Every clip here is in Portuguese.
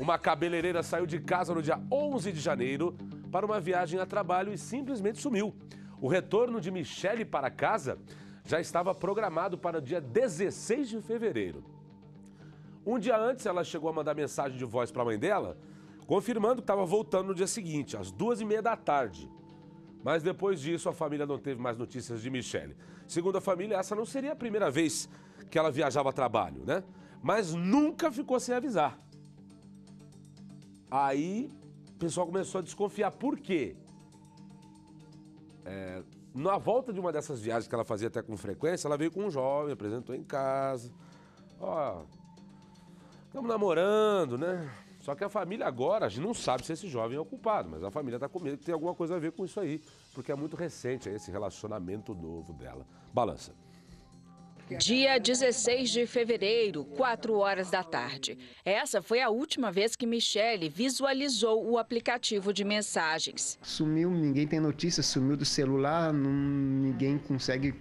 Uma cabeleireira saiu de casa no dia 11 de janeiro para uma viagem a trabalho e simplesmente sumiu. O retorno de Michele para casa já estava programado para o dia 16 de fevereiro. Um dia antes, ela chegou a mandar mensagem de voz para a mãe dela, confirmando que estava voltando no dia seguinte, às duas e meia da tarde. Mas depois disso, a família não teve mais notícias de Michele. Segundo a família, essa não seria a primeira vez que ela viajava a trabalho, né? Mas nunca ficou sem avisar. Aí o pessoal começou a desconfiar. Por quê? É, na volta de uma dessas viagens que ela fazia até com frequência, ela veio com um jovem, apresentou em casa. Ó, estamos namorando, né? Só que a família agora, a gente não sabe se esse jovem é o culpado, mas a família está com medo que tem alguma coisa a ver com isso aí, porque é muito recente esse relacionamento novo dela. Balança. Dia 16 de fevereiro, 4 horas da tarde. Essa foi a última vez que Michele visualizou o aplicativo de mensagens. Sumiu, ninguém tem notícia, sumiu do celular, não, ninguém consegue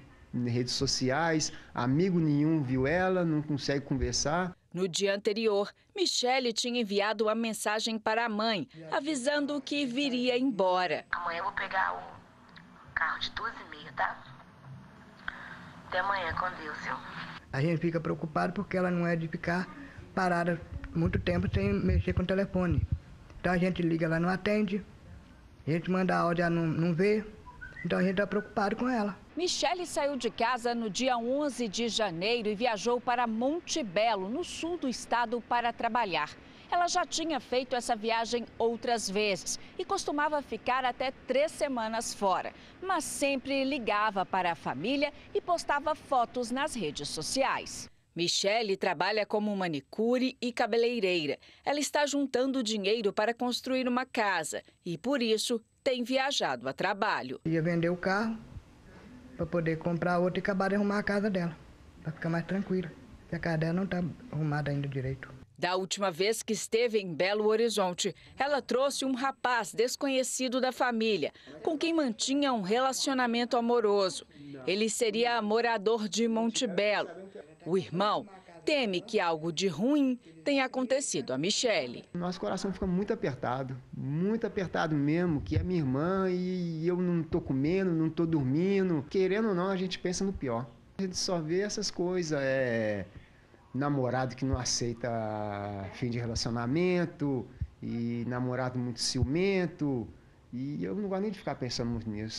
redes sociais, amigo nenhum viu ela, não consegue conversar. No dia anterior, Michele tinha enviado uma mensagem para a mãe, avisando que viria embora. Amanhã eu vou pegar o carro de 12 e meia, tá? Até amanhã com Deus, Senhor. A gente fica preocupado porque ela não é de ficar parada muito tempo sem mexer com o telefone. Então a gente liga, ela não atende. A gente manda áudio, ela não, não vê. Então a gente está preocupado com ela. Michele saiu de casa no dia 11 de janeiro e viajou para Monte Belo, no sul do estado, para trabalhar. Ela já tinha feito essa viagem outras vezes e costumava ficar até três semanas fora, mas sempre ligava para a família e postava fotos nas redes sociais. Michele trabalha como manicure e cabeleireira. Ela está juntando dinheiro para construir uma casa e, por isso, tem viajado a trabalho. Ia vender o carro para poder comprar outro e acabar de arrumar a casa dela, para ficar mais tranquila. Porque a casa dela não está arrumada ainda direito. Da última vez que esteve em Belo Horizonte, ela trouxe um rapaz desconhecido da família, com quem mantinha um relacionamento amoroso. Ele seria morador de Montebello. O irmão teme que algo de ruim tenha acontecido a Michele. Nosso coração fica muito apertado, muito apertado mesmo, que é minha irmã e eu não estou comendo, não estou dormindo. Querendo ou não, a gente pensa no pior. A gente só vê essas coisas, é namorado que não aceita fim de relacionamento, e namorado muito ciumento, e eu não gosto nem de ficar pensando muito nisso.